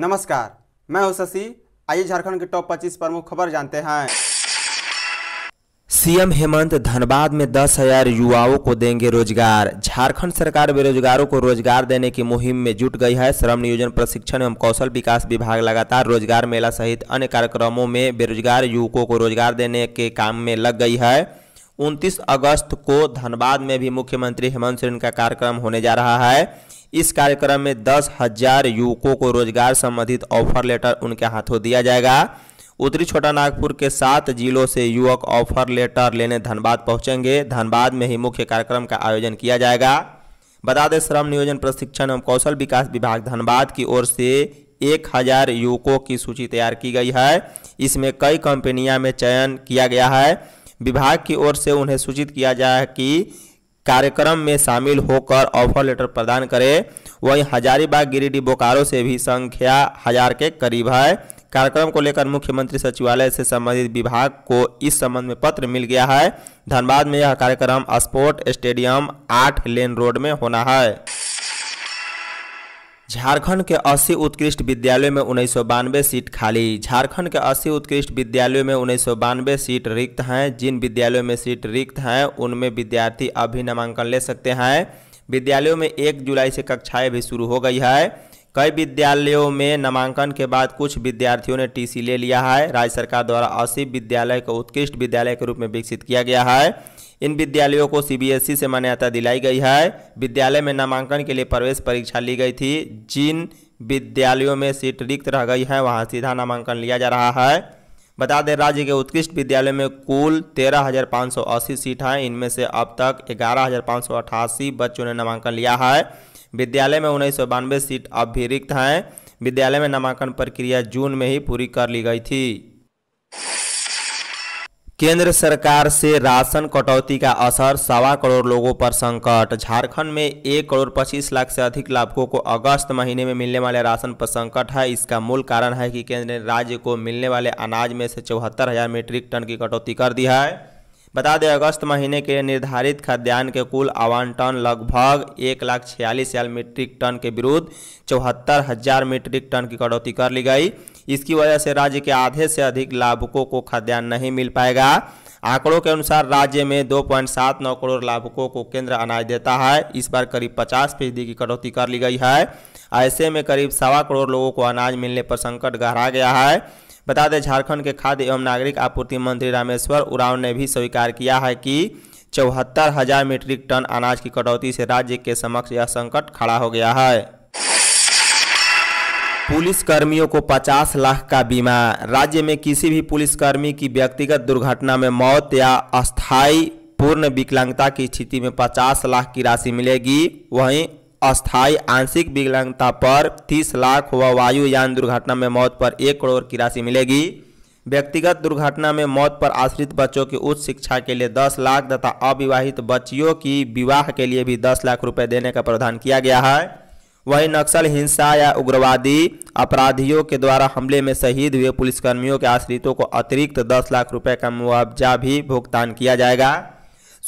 नमस्कार मैं हूं शशि आइए झारखंड के टॉप 25 प्रमुख खबर जानते हैं सीएम हेमंत धनबाद में दस हजार युवाओं को देंगे रोजगार झारखंड सरकार बेरोजगारों को रोजगार देने की मुहिम में जुट गई है श्रम नियोजन प्रशिक्षण एवं कौशल विकास विभाग लगातार रोजगार मेला सहित अन्य कार्यक्रमों में बेरोजगार युवकों को रोजगार देने के काम में लग गई है 29 अगस्त को धनबाद में भी मुख्यमंत्री हेमंत सोरेन का कार्यक्रम होने जा रहा है इस कार्यक्रम में दस हजार युवकों को रोजगार संबंधित ऑफर लेटर उनके हाथों दिया जाएगा उत्तरी छोटा नागपुर के सात जिलों से युवक ऑफर लेटर लेने धनबाद पहुंचेंगे धनबाद में ही मुख्य कार्यक्रम का आयोजन किया जाएगा बता दें श्रम नियोजन प्रशिक्षण एवं कौशल विकास विभाग धनबाद की ओर से एक हजार युवकों की सूची तैयार की गई है इसमें कई कंपनियां में चयन किया गया है विभाग की ओर से उन्हें सूचित किया जाए कि कार्यक्रम में शामिल होकर ऑफर लेटर प्रदान करें वहीं हजारीबाग गिरिडीह बोकारो से भी संख्या हजार के करीब है कार्यक्रम को लेकर मुख्यमंत्री सचिवालय से संबंधित विभाग को इस संबंध में पत्र मिल गया है धनबाद में यह कार्यक्रम स्पोर्ट स्टेडियम आठ लेन रोड में होना है झारखंड के 80 उत्कृष्ट विद्यालयों में उन्नीस सीट खाली झारखंड के 80 उत्कृष्ट विद्यालयों में उन्नीस सीट रिक्त हैं जिन विद्यालयों में सीट रिक्त हैं उनमें विद्यार्थी अभी नामांकन ले सकते हैं विद्यालयों में एक जुलाई से कक्षाएं भी शुरू हो गई है कई विद्यालयों में नामांकन के बाद कुछ विद्यार्थियों ने सी ले लिया है राज्य सरकार द्वारा अस्सी विद्यालय को उत्कृष्ट विद्यालय के रूप में विकसित किया गया है इन विद्यालयों को सीबीएसई e से मान्यता दिलाई गई है विद्यालय में नामांकन के लिए प्रवेश परीक्षा ली गई थी जिन विद्यालयों में सीट रिक्त रह गई है वहाँ सीधा नामांकन लिया जा रहा है बता दें राज्य के उत्कृष्ट विद्यालय में कुल तेरह हज़ार पाँच सौ अस्सी सीट हैं इनमें से अब तक ग्यारह हज़ार पाँच सौ अठासी बच्चों ने नामांकन लिया है विद्यालय में उन्नीस सौ बानवे सीट अब भी रिक्त हैं विद्यालय में नामांकन प्रक्रिया जून में ही पूरी कर ली गई थी केंद्र सरकार से राशन कटौती का असर सवा करोड़ लोगों पर संकट झारखंड में एक करोड़ पच्चीस लाख से अधिक लाभुकों को अगस्त महीने में मिलने वाले राशन पर संकट है इसका मूल कारण है कि केंद्र ने राज्य को मिलने वाले अनाज में से चौहत्तर हजार मीट्रिक टन की कटौती कर दी है बता दें अगस्त महीने के निर्धारित खाद्यान्न के कुल आवंटन लगभग एक लाख छियालीस हजार मीट्रिक टन के विरुद्ध चौहत्तर हजार मीट्रिक टन की कटौती कर ली गई इसकी वजह से राज्य के आधे से अधिक लाभुकों को खाद्यान्न नहीं मिल पाएगा आंकड़ों के अनुसार राज्य में 2.79 करोड़ लाभुकों को केंद्र अनाज देता है इस बार करीब 50 फीसदी की कटौती कर ली गई है ऐसे में करीब सवा करोड़ लोगों को अनाज मिलने पर संकट गहरा गया है बता दें झारखंड के खाद्य एवं नागरिक आपूर्ति मंत्री रामेश्वर उराव ने भी स्वीकार किया है कि चौहत्तर हजार मीट्रिक टन अनाज की कटौती से राज्य के समक्ष यह संकट खड़ा हो गया है पुलिस कर्मियों को 50 लाख का बीमा राज्य में किसी भी पुलिसकर्मी की व्यक्तिगत दुर्घटना में मौत या अस्थायी पूर्ण विकलांगता की स्थिति में 50 लाख की राशि मिलेगी वहीं अस्थायी आंशिक विकलांगता पर 30 लाख व वायुयान दुर्घटना में मौत पर एक करोड़ की राशि मिलेगी व्यक्तिगत दुर्घटना में मौत पर आश्रित बच्चों की उच्च शिक्षा के लिए 10 लाख तथा अविवाहित बच्चियों की विवाह के लिए भी 10 लाख रुपए देने का प्रावधान किया गया है वहीं नक्सल हिंसा या उग्रवादी अपराधियों के द्वारा हमले में शहीद हुए पुलिसकर्मियों के आश्रितों को अतिरिक्त दस लाख रुपए का मुआवजा भी भुगतान किया जाएगा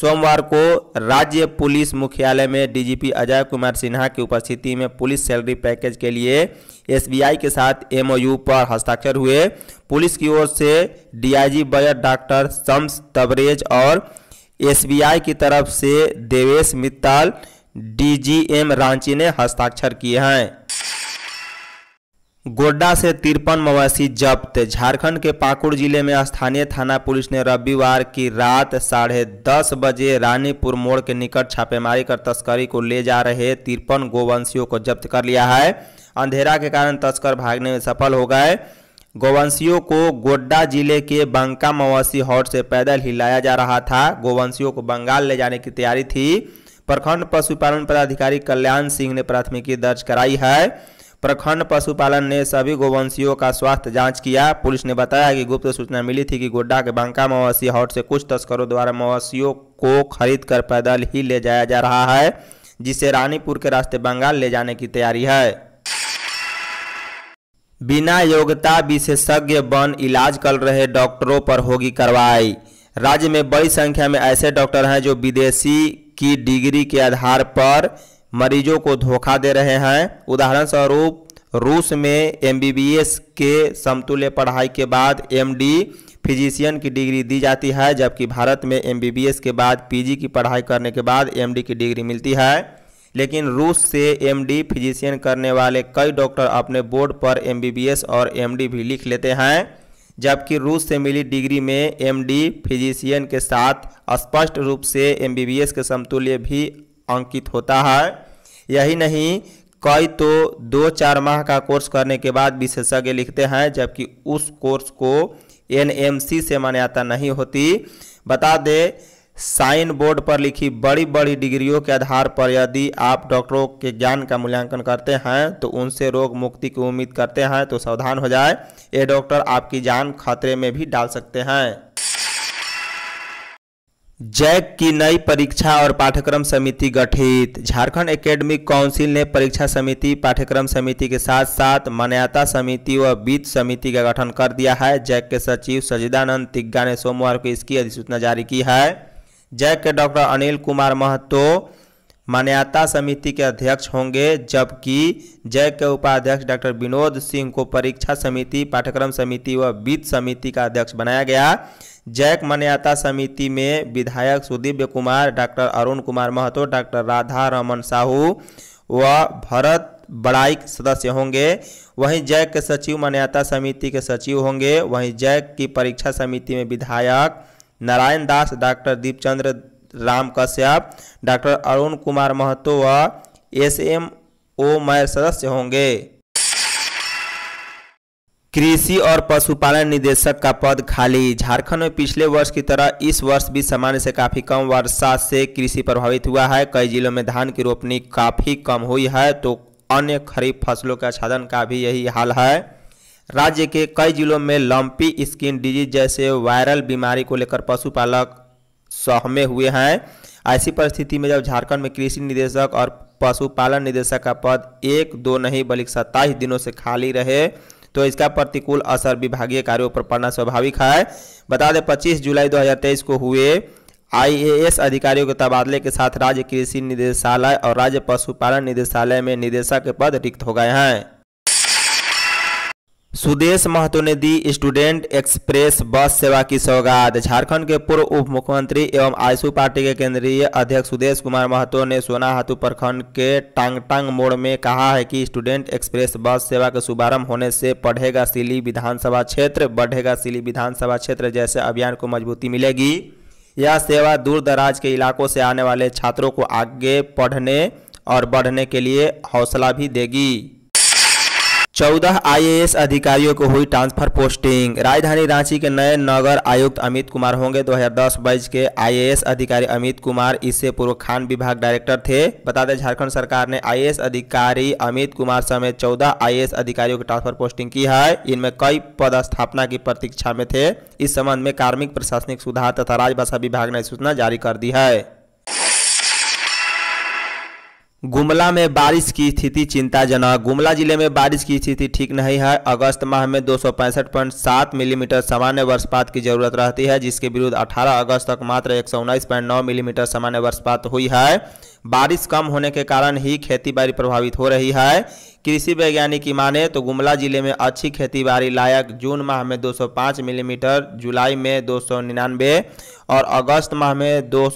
सोमवार को राज्य पुलिस मुख्यालय में डीजीपी अजय कुमार सिन्हा की उपस्थिति में पुलिस सैलरी पैकेज के लिए एसबीआई के साथ एमओयू पर हस्ताक्षर हुए पुलिस की ओर से डीआईजी बजट डॉक्टर शम्स तबरेज और एसबीआई की तरफ से देवेश मित्तल डीजीएम रांची ने हस्ताक्षर किए हैं गोड्डा से तिरपन मवेशी जब्त झारखंड के पाकुड़ जिले में स्थानीय थाना पुलिस ने रविवार की रात साढ़े दस बजे रानीपुर मोड़ के निकट छापेमारी कर तस्करी को ले जा रहे तिरपन गोवंशियों को जब्त कर लिया है अंधेरा के कारण तस्कर भागने में सफल हो गए गोवंशियों को गोड्डा जिले के बंका मवासी हॉट से पैदल ही लाया जा रहा था गोवंशियों को बंगाल ले जाने की तैयारी थी प्रखंड पशुपालन पदाधिकारी कल्याण सिंह ने प्राथमिकी दर्ज कराई है प्रखंड पशुपालन ने सभी गोवंशियों का स्वास्थ्य जांच किया पुलिस ने बताया कि गुप्त सूचना मिली थी कि गोड्डा के बांका मवासी हॉट से कुछ तस्करों द्वारा मवासियों को खरीद कर पैदल ही ले जाया जा रहा है जिसे रानीपुर के रास्ते बंगाल ले जाने की तैयारी है बिना योग्यता विशेषज्ञ बन इलाज कर रहे डॉक्टरों पर होगी कार्रवाई राज्य में बड़ी संख्या में ऐसे डॉक्टर हैं जो विदेशी की डिग्री के आधार पर मरीजों को धोखा दे रहे हैं उदाहरण स्वरूप रूस में एमबीबीएस के समतुल्य पढ़ाई के बाद एमडी फिजिशियन की डिग्री दी जाती है जबकि भारत में एमबीबीएस के बाद पीजी की पढ़ाई करने के बाद एमडी की डिग्री मिलती है लेकिन रूस से एमडी फिजिशियन करने वाले कई डॉक्टर अपने बोर्ड पर एमबीबीएस और एमडी भी लिख लेते हैं जबकि रूस से मिली डिग्री में एमडी फिजिशियन के साथ स्पष्ट रूप से एमबीबीएस के समतुल्य भी अंकित होता है यही नहीं कई तो दो चार माह का कोर्स करने के बाद विशेषज्ञ लिखते हैं जबकि उस कोर्स को एनएमसी से मान्यता नहीं होती बता दें साइन बोर्ड पर लिखी बड़ी बड़ी डिग्रियों के आधार पर यदि आप डॉक्टरों के ज्ञान का मूल्यांकन करते हैं तो उनसे रोग मुक्ति की उम्मीद करते हैं तो सावधान हो जाए ये डॉक्टर आपकी जान खतरे में भी डाल सकते हैं जैक की नई परीक्षा और पाठ्यक्रम समिति गठित झारखंड एकेडमिक काउंसिल ने परीक्षा समिति पाठ्यक्रम समिति के साथ साथ मान्यता समिति व वित्त समिति का गठन कर दिया है जैक के सचिव सजिदानंद तिग्गा ने सोमवार को इसकी अधिसूचना जारी की है जैक के डॉक्टर अनिल कुमार महतो मान्यता समिति के अध्यक्ष होंगे जबकि जय के उपाध्यक्ष डॉक्टर विनोद सिंह को परीक्षा समिति पाठ्यक्रम समिति व वित्त समिति का अध्यक्ष बनाया गया जैक मान्यता समिति में विधायक सुदीव्य कुमार डॉक्टर अरुण कुमार महतो डॉक्टर राधा रमन साहू व भरत बड़ाइक सदस्य होंगे वहीं जैक के सचिव मान्यता समिति के सचिव होंगे वहीं जैक की परीक्षा समिति में विधायक नारायण दास डॉक्टर दीपचंद्र राम कश्यप डॉक्टर अरुण कुमार महतो व एस एम ओ मैर सदस्य होंगे कृषि और पशुपालन निदेशक का पद खाली झारखंड में पिछले वर्ष की तरह इस वर्ष भी सामान्य से काफ़ी कम वर्षा से कृषि प्रभावित हुआ है कई जिलों में धान की रोपनी काफ़ी कम हुई है तो अन्य खरीफ फसलों के आच्छादन का भी यही हाल है राज्य के कई जिलों में लंपी स्किन डिजीज जैसे वायरल बीमारी को लेकर पशुपालक सहमे हुए हैं ऐसी परिस्थिति में जब झारखंड में कृषि निदेशक और पशुपालन निदेशक का पद एक दो नहीं बल्कि सत्ताईस दिनों से खाली रहे तो इसका प्रतिकूल असर विभागीय कार्यों पर पड़ना स्वाभाविक है बता दें 25 जुलाई 2023 को हुए आईएएस अधिकारियों के तबादले के साथ राज्य कृषि निदेशालय और राज्य पशुपालन निदेशालय में निदेशक के पद रिक्त हो गए हैं सुदेश महतो ने दी स्टूडेंट एक्सप्रेस बस सेवा की सौगात झारखंड के पूर्व उप मुख्यमंत्री एवं आईसू पार्टी के केंद्रीय अध्यक्ष सुदेश कुमार महतो ने सोनाहातु प्रखंड के टांगटांग मोड़ में कहा है कि स्टूडेंट एक्सप्रेस बस सेवा के शुभारंभ होने से पढ़ेगा सिली विधानसभा क्षेत्र बढ़ेगा सिली विधानसभा क्षेत्र जैसे अभियान को मजबूती मिलेगी यह सेवा दूर दराज के इलाकों से आने वाले छात्रों को आगे पढ़ने और बढ़ने के लिए हौसला भी देगी चौदह आईएएस अधिकारियों को हुई ट्रांसफर पोस्टिंग राजधानी रांची के नए नगर आयुक्त अमित कुमार होंगे 2010 बैच के आईएएस अधिकारी अमित कुमार इससे पूर्व खान विभाग डायरेक्टर थे बता दें झारखंड सरकार ने आईएएस अधिकारी अमित कुमार समेत चौदह आईएएस अधिकारियों की ट्रांसफर पोस्टिंग की है इनमें कई पदस्थापना की प्रतीक्षा में थे इस संबंध में कार्मिक प्रशासनिक सुधार तथा राजभाषा विभाग ने सूचना जारी कर दी है गुमला में बारिश की स्थिति चिंताजनक गुमला जिले में बारिश की स्थिति ठीक नहीं है अगस्त माह में दो मिलीमीटर सामान्य वर्षपात की जरूरत रहती है जिसके विरुद्ध 18 अगस्त तक मात्र एक मिलीमीटर सामान्य वर्षपात हुई है बारिश कम होने के कारण ही खेतीबाड़ी प्रभावित हो रही है कृषि वैज्ञानिक की माने तो गुमला जिले में अच्छी खेतीबाड़ी लायक जून माह में 205 मिलीमीटर जुलाई में दो और अगस्त माह में दो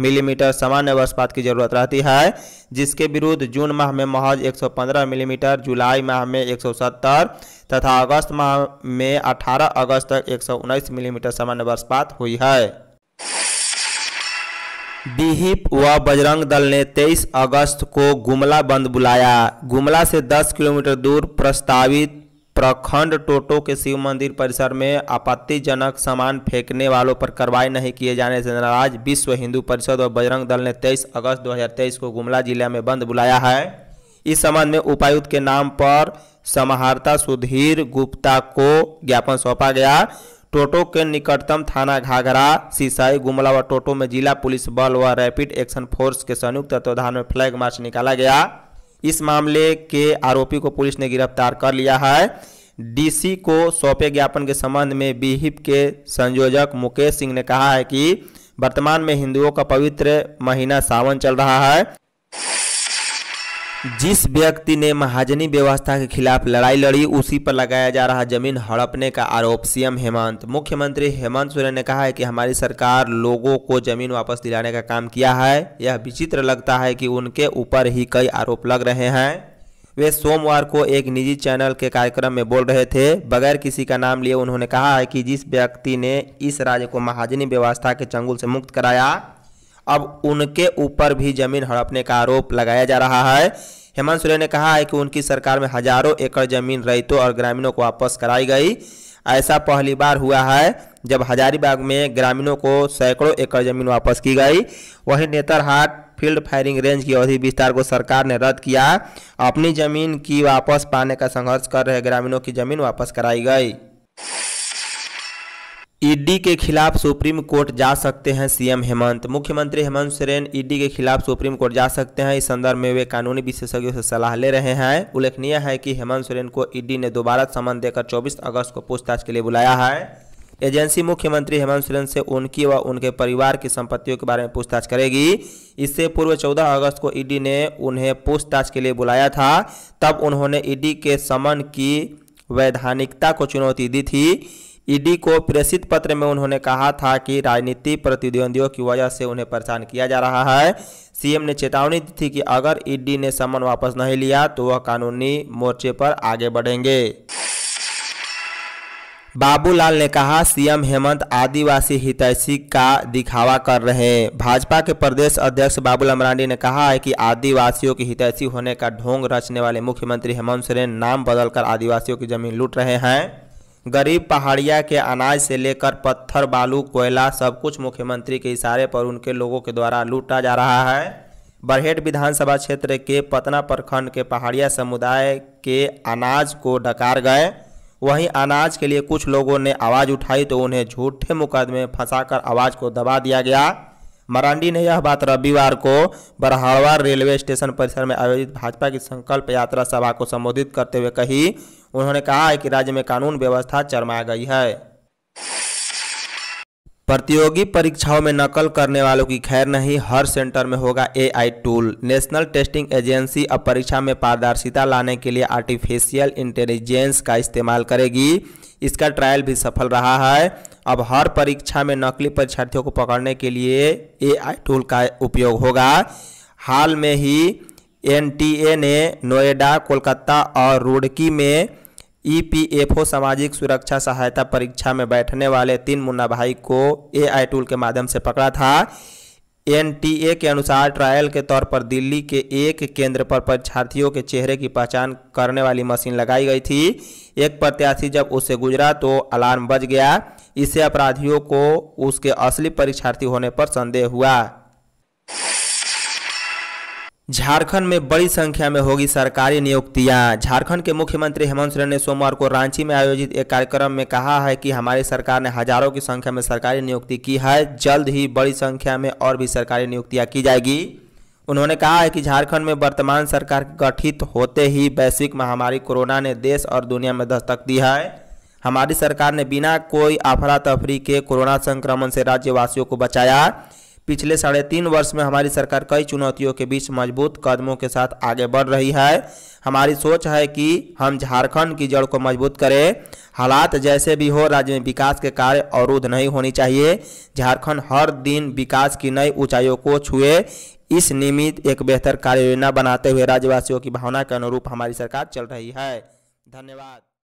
मिलीमीटर सामान्य वर्षपात की जरूरत रहती है जिसके विरुद्ध जून माह में महज 115 मिलीमीटर जुलाई माह में 170 तथा अगस्त माह में 18 अगस्त तक एक मिलीमीटर सामान्य वर्षपात हुई है बिहिप व बजरंग दल ने 23 अगस्त को गुमला बंद बुलाया गुमला से 10 किलोमीटर दूर प्रस्तावित प्रखंड टोटो के शिव मंदिर परिसर में आपत्तिजनक सामान फेंकने वालों पर कार्रवाई नहीं किए जाने से नाराज विश्व हिंदू परिषद और बजरंग दल ने 23 अगस्त 2023 को गुमला जिला में बंद बुलाया है इस संबंध में उपायुक्त के नाम पर समाहर्ता सुधीर गुप्ता को ज्ञापन सौंपा गया टोटो के निकटतम थाना घाघरा सिसाई गुमला व टोटो में जिला पुलिस बल व रैपिड एक्शन फोर्स के संयुक्त तत्वाधान में फ्लैग मार्च निकाला गया इस मामले के आरोपी को पुलिस ने गिरफ्तार कर लिया है डीसी को सौंपे ज्ञापन के संबंध में बीहिप के संयोजक मुकेश सिंह ने कहा है कि वर्तमान में हिंदुओं का पवित्र महीना सावन चल रहा है जिस व्यक्ति ने महाजनी व्यवस्था के खिलाफ लड़ाई लड़ी उसी पर लगाया जा रहा जमीन हड़पने का आरोप सीएम हेमंत मुख्यमंत्री हेमंत सोरेन ने कहा है कि हमारी सरकार लोगों को जमीन वापस दिलाने का काम किया है यह विचित्र लगता है कि उनके ऊपर ही कई आरोप लग रहे हैं वे सोमवार को एक निजी चैनल के कार्यक्रम में बोल रहे थे बगैर किसी का नाम लिए उन्होंने कहा है कि जिस व्यक्ति ने इस राज्य को महाजनी व्यवस्था के चंगुल से मुक्त कराया अब उनके ऊपर भी जमीन हड़पने का आरोप लगाया जा रहा है हेमंत सोरेन ने कहा है कि उनकी सरकार में हजारों एकड़ जमीन रईतों और ग्रामीणों को वापस कराई गई ऐसा पहली बार हुआ है जब हजारीबाग में ग्रामीणों को सैकड़ों एकड़ जमीन वापस की गई वहीं नेतरहाट फील्ड फायरिंग रेंज की अवधि विस्तार को सरकार ने रद्द किया अपनी जमीन की वापस पाने का संघर्ष कर रहे ग्रामीणों की जमीन वापस कराई गई ईडी के खिलाफ सुप्रीम कोर्ट जा सकते हैं सीएम हेमंत मुख्यमंत्री हेमंत सोरेन ईडी के खिलाफ सुप्रीम कोर्ट जा सकते हैं इस संदर्भ में वे कानूनी विशेषज्ञों से सलाह ले रहे हैं उल्लेखनीय है कि हेमंत सोरेन को ईडी ने दोबारा समन देकर 24 अगस्त को पूछताछ के लिए बुलाया है एजेंसी मुख्यमंत्री हेमंत सोरेन से उनकी व उनके परिवार की संपत्तियों के बारे में पूछताछ करेगी इससे पूर्व 14 अगस्त को ईडी ने उन्हें पूछताछ के लिए बुलाया था तब उन्होंने ईडी के समन की वैधानिकता को चुनौती दी थी ईडी को प्रेषित पत्र में उन्होंने कहा था कि राजनीति प्रतिद्वंदियों की वजह से उन्हें परेशान किया जा रहा है सीएम ने चेतावनी दी थी कि अगर ईडी ने समन वापस नहीं लिया तो वह कानूनी मोर्चे पर आगे बढ़ेंगे बाबूलाल ने कहा सीएम हेमंत आदिवासी हितैषी का दिखावा कर रहे हैं भाजपा के प्रदेश अध्यक्ष बाबूलाल मरांडी ने कहा है कि आदिवासियों के हितैषी होने का ढोंग रचने वाले मुख्यमंत्री हेमंत सोरेन नाम बदलकर आदिवासियों की जमीन लूट रहे हैं गरीब पहाड़िया के अनाज से लेकर पत्थर बालू कोयला सब कुछ मुख्यमंत्री के इशारे पर उनके लोगों के द्वारा लूटा जा रहा है बरहेट विधानसभा क्षेत्र के पतना प्रखंड के पहाड़िया समुदाय के अनाज को डकार गए वहीं अनाज के लिए कुछ लोगों ने आवाज़ उठाई तो उन्हें झूठे मुकदमे फंसाकर आवाज़ को दबा दिया गया मरांडी ने यह बात रविवार को बरहाड़वा रेलवे स्टेशन परिसर में आयोजित भाजपा की संकल्प यात्रा सभा को संबोधित करते हुए कही उन्होंने कहा है कि राज्य में कानून व्यवस्था चरमा गई है प्रतियोगी परीक्षाओं में नकल करने वालों की खैर नहीं हर सेंटर में होगा AI tool national testing agency अब परीक्षा में पारदर्शिता लाने के लिए आर्टिफिशियल इंटेलिजेंस का इस्तेमाल करेगी इसका ट्रायल भी सफल रहा है अब हर परीक्षा में नकली परीक्षार्थियों को पकड़ने के लिए ए टूल का उपयोग होगा हाल में ही एनटीए ने नोएडा कोलकाता और रुड़की में ईपीएफओ e सामाजिक सुरक्षा सहायता परीक्षा में बैठने वाले तीन मुन्ना भाई को ए टूल के माध्यम से पकड़ा था एनटीए के अनुसार ट्रायल के तौर पर दिल्ली के एक केंद्र पर परीक्षार्थियों के चेहरे की पहचान करने वाली मशीन लगाई गई थी एक प्रत्याशी जब उससे गुजरा तो अलार्म बज गया इससे अपराधियों को उसके असली परीक्षार्थी होने पर संदेह हुआ झारखंड में बड़ी संख्या में होगी सरकारी नियुक्तियां झारखंड के मुख्यमंत्री हेमंत सोरेन ने सोमवार को रांची में आयोजित एक कार्यक्रम में कहा है कि हमारी सरकार ने हजारों की संख्या में सरकारी नियुक्ति की है जल्द ही बड़ी संख्या में और भी सरकारी नियुक्तियां की जाएगी उन्होंने कहा है कि झारखंड में वर्तमान सरकार गठित होते ही वैश्विक महामारी कोरोना ने देश और दुनिया में दस्तक दी है हमारी सरकार ने बिना कोई अफरा तफरी के कोरोना संक्रमण से राज्यवासियों को बचाया पिछले साढ़े तीन वर्ष में हमारी सरकार कई चुनौतियों के बीच मजबूत कदमों के साथ आगे बढ़ रही है हमारी सोच है कि हम झारखंड की जड़ को मजबूत करें हालात जैसे भी हो राज्य में विकास के कार्य अवरुद्ध नहीं होनी चाहिए झारखंड हर दिन विकास की नई ऊंचाइयों को छुए इस निमित्त एक बेहतर कार्य योजना बनाते हुए राज्यवासियों की भावना के अनुरूप हमारी सरकार चल रही है धन्यवाद